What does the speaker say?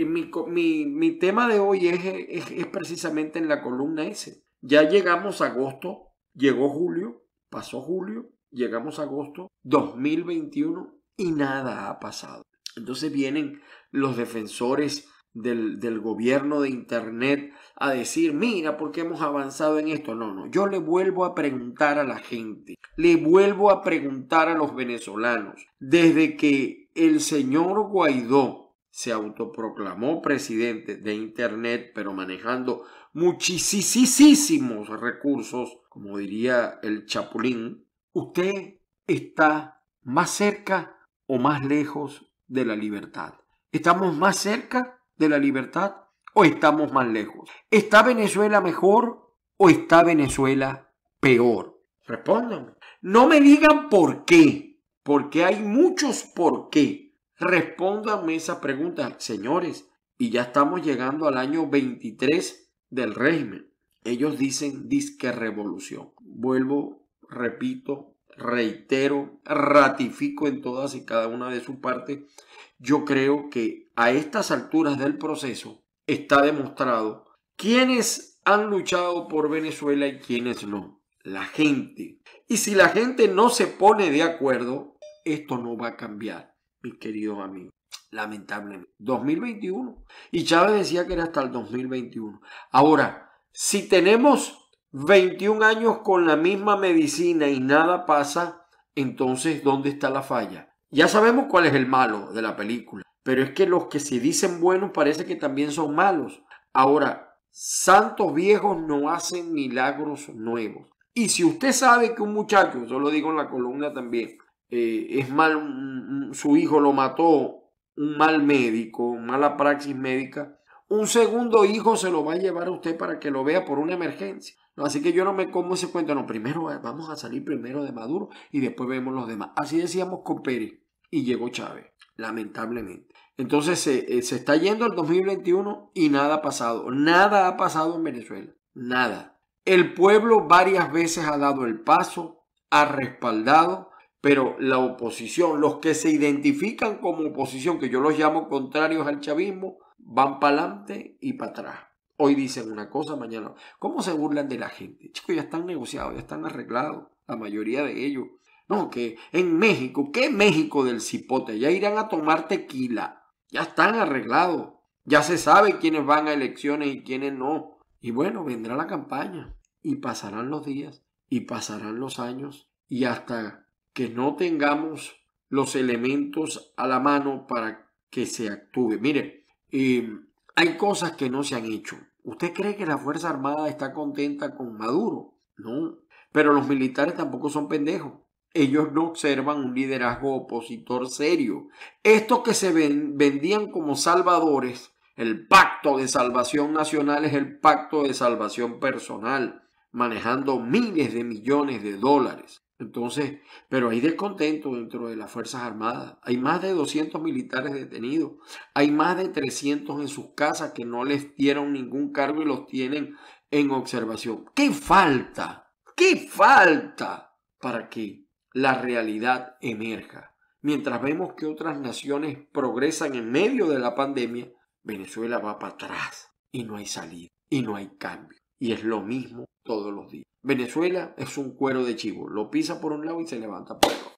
Eh, mi, tema de hoy es, precisamente en la columna S. Ya llegamos a agosto, llegó julio, pasó julio, llegamos a agosto 2021 y nada ha pasado. Entonces vienen los defensores del, del, gobierno de Internet a decir, mira, ¿por qué hemos avanzado en esto? No, no, yo le vuelvo a preguntar a la gente, le vuelvo a preguntar a los venezolanos, desde que el señor Guaidó se autoproclamó presidente de Internet, pero manejando muchísimos recursos, como diría el Chapulín, usted está más cerca o más lejos de la libertad. ¿Estamos más cerca de la libertad o estamos más lejos? ¿Está Venezuela mejor o está Venezuela peor? Respóndanme. No me digan por qué, porque hay muchos por qué Respóndanme esa pregunta, señores. Y ya estamos llegando al año 23 del régimen. Ellos dicen disque revolución. Vuelvo, repito, reitero, ratifico en todas y cada una de sus partes. Yo creo que a estas alturas del proceso está demostrado quiénes han luchado por Venezuela y quiénes no. La gente. Y si la gente no se pone de acuerdo, esto no va a cambiar mis queridos amigos. Lamentablemente. 2021. Y Chávez decía que era hasta el 2021. Ahora, si tenemos 21 años con la misma medicina y nada pasa, entonces, ¿dónde está la falla? Ya sabemos cuál es el malo de la película, pero es que los que se dicen buenos parece que también son malos. Ahora, santos viejos no hacen milagros nuevos. Y si usted sabe que un muchacho, yo lo digo en la columna también, eh, es mal, su hijo lo mató un mal médico, mala praxis médica, un segundo hijo se lo va a llevar a usted para que lo vea por una emergencia. así que yo no me como ese cuento. No, primero vamos a salir primero de Maduro y después vemos los demás. Así decíamos con Pérez y llegó Chávez, lamentablemente. Entonces eh, eh, se está yendo el 2021 y nada ha pasado. Nada ha pasado en Venezuela. Nada. El pueblo varias veces ha dado el paso, ha respaldado pero la oposición, los que se identifican como oposición, que yo los llamo contrarios al chavismo, van para adelante y para atrás. Hoy dicen una cosa, mañana. ¿Cómo se burlan de la gente? Chicos, ya están negociados, ya están arreglados, la mayoría de ellos. No, que en México, ¿qué México del cipote? Ya irán a tomar tequila, ya están arreglados, ya se sabe quiénes van a elecciones y quiénes no. Y bueno, vendrá la campaña y pasarán los días y pasarán los años y hasta que no tengamos los elementos a la mano para que se actúe. Mire, em, hay cosas que no se han hecho. ¿Usted cree que la Fuerza Armada está contenta con Maduro? No. Pero los militares tampoco son pendejos. Ellos no observan un liderazgo opositor serio. Estos que se vendían como salvadores, el pacto de salvación nacional es el pacto de salvación personal, manejando miles de millones de dólares. Entonces, pero hay descontento dentro de las Fuerzas Armadas. Hay más de 200 militares detenidos. Hay más de 300 en sus casas que no les dieron ningún cargo y los tienen en observación. ¿Qué falta? ¿Qué falta para que la realidad emerja? Mientras vemos que otras naciones progresan en medio de la pandemia, Venezuela va para atrás y no hay salida y no hay cambio. Y es lo mismo todos los días. Venezuela es un cuero de chivo, lo pisa por un lado y se levanta por otro.